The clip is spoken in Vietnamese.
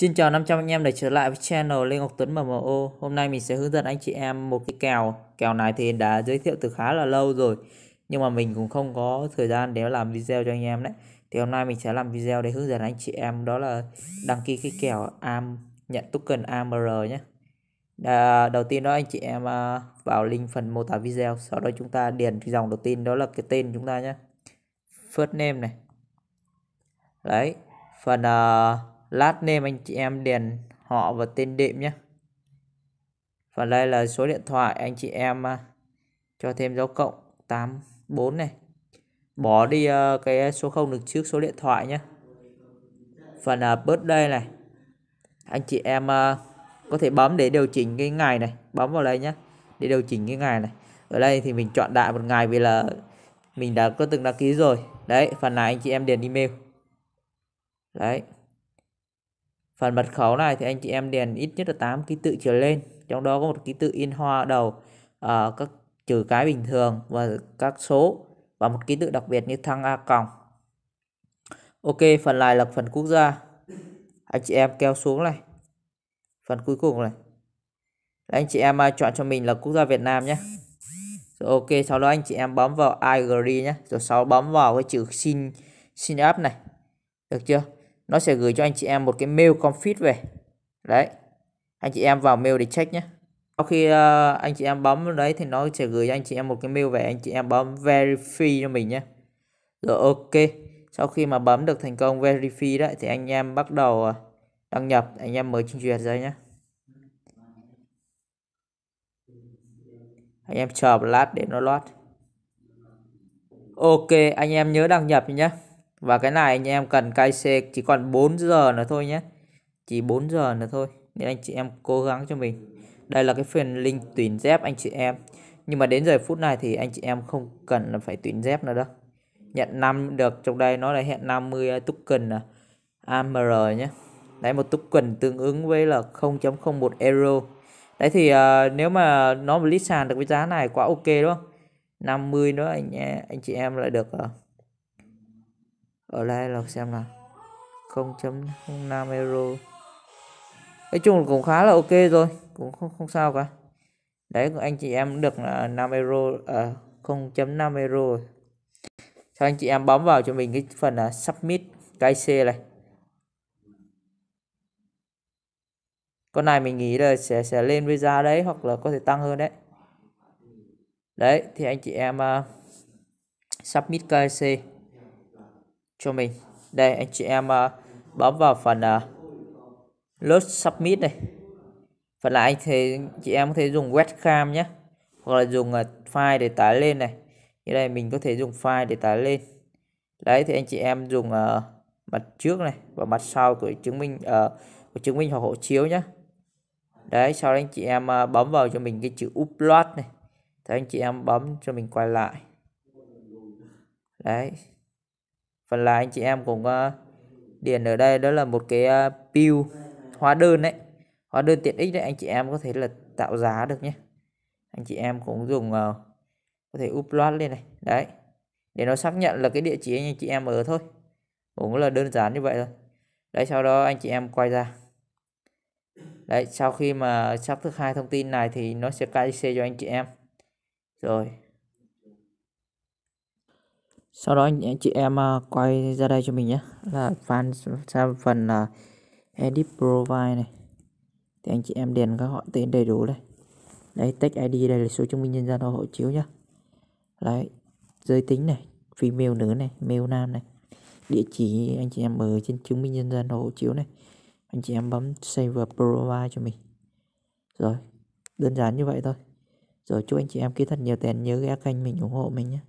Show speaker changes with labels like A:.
A: Xin chào 500 anh em đã trở lại với channel Lê Ngọc Tuấn MMO Hôm nay mình sẽ hướng dẫn anh chị em một cái kèo Kèo này thì đã giới thiệu từ khá là lâu rồi Nhưng mà mình cũng không có thời gian để làm video cho anh em đấy Thì hôm nay mình sẽ làm video để hướng dẫn anh chị em Đó là đăng ký cái kèo AM Nhận token AMR nhé à, Đầu tiên đó anh chị em à, vào link phần mô tả video Sau đó chúng ta điền cái dòng đầu tiên đó là cái tên chúng ta nhé First name này Đấy Phần uh, lát name anh chị em điền họ và tên đệm nhé phần đây là số điện thoại anh chị em à, cho thêm dấu cộng 84 này bỏ đi à, cái số 0 được trước số điện thoại nhé phần à, birthday này anh chị em có thể bấm để điều chỉnh cái ngày này bấm vào đây nhé để điều chỉnh cái ngày này ở đây thì mình chọn đại một ngày vì là mình đã có từng đăng ký rồi đấy phần này anh chị em điền email đấy Phần mật khẩu này thì anh chị em điền ít nhất là 8 ký tự trở lên. Trong đó có một ký tự in hoa đầu, uh, các trừ cái bình thường và các số và một ký tự đặc biệt như thăng A còng. Ok, phần này là phần quốc gia. Anh chị em kéo xuống này. Phần cuối cùng này. Anh chị em à, chọn cho mình là quốc gia Việt Nam nhé. Rồi ok, sau đó anh chị em bấm vào I agree nhé. Rồi sau bấm vào cái chữ xin xin up này. Được chưa? nó sẽ gửi cho anh chị em một cái mail config về đấy anh chị em vào mail để check nhé sau khi uh, anh chị em bấm đấy thì nó sẽ gửi cho anh chị em một cái mail về anh chị em bấm verify cho mình nhé rồi ok sau khi mà bấm được thành công verify đấy thì anh em bắt đầu ờ, đăng nhập anh em mới trình duyệt rồi nhé anh em chờ một lát để nó load ok anh em nhớ đăng nhập nhé và cái này anh em cần cai xe chỉ còn 4 giờ nữa thôi nhé. Chỉ 4 giờ nữa thôi. Nên anh chị em cố gắng cho mình. Đây là cái phần link tuyển dép anh chị em. Nhưng mà đến giờ phút này thì anh chị em không cần là phải tuyển dép nữa đâu. Nhận 5 được trong đây nó là hiện 50 token à. AMR nhé. Đấy một token tương ứng với là 0.01 euro. Đấy thì uh, nếu mà nó list sàn được với giá này quá ok đúng không? 50 nữa anh à, anh chị em lại được uh, ở đây là xem nào 0.05 euro nói chung cũng khá là ok rồi cũng không, không sao cả đấy anh chị em được là 5 euro à, 0.5 euro cho anh chị em bấm vào cho mình cái phần là submit cái C này con này mình nghĩ là sẽ sẽ lên với giá đấy hoặc là có thể tăng hơn đấy đấy thì anh chị em uh, submit KC cho mình đây anh chị em uh, bấm vào phần uh, ờ, load submit này phần là anh thấy chị em có thể dùng webcam nhé hoặc là dùng uh, file để tải lên này như đây mình có thể dùng file để tải lên đấy thì anh chị em dùng uh, mặt trước này và mặt sau của chứng minh uh, của chứng minh hoặc hộ chiếu nhé đấy sau đó anh chị em uh, bấm vào cho mình cái chữ upload này thì anh chị em bấm cho mình quay lại đấy phần là anh chị em cũng ờ, điền ở đây đó là một cái bill ờ, hóa đơn đấy hóa đơn tiện ích đấy anh chị em có thể là tạo giá được nhé anh chị em cũng dùng ờ, có thể upload lên này đấy để nó xác nhận là cái địa chỉ anh chị em ở thôi cũng là đơn giản như vậy thôi đấy sau đó anh chị em quay ra đấy sau khi mà xác thực hai thông tin này thì nó sẽ KYC cho anh chị em rồi sau đó anh chị em à, quay ra đây cho mình nhé là fan sang phần là edit profile này thì anh chị em điền các họ tên đầy đủ đây đấy tech id đây là số chứng minh nhân dân hộ chiếu nhá đấy giới tính này female nữ này male nam này địa chỉ anh chị em ở trên chứng minh nhân dân hộ chiếu này anh chị em bấm save profile cho mình rồi đơn giản như vậy thôi rồi chúc anh chị em kia thật nhiều tiền nhớ ghé kênh mình ủng hộ mình nhé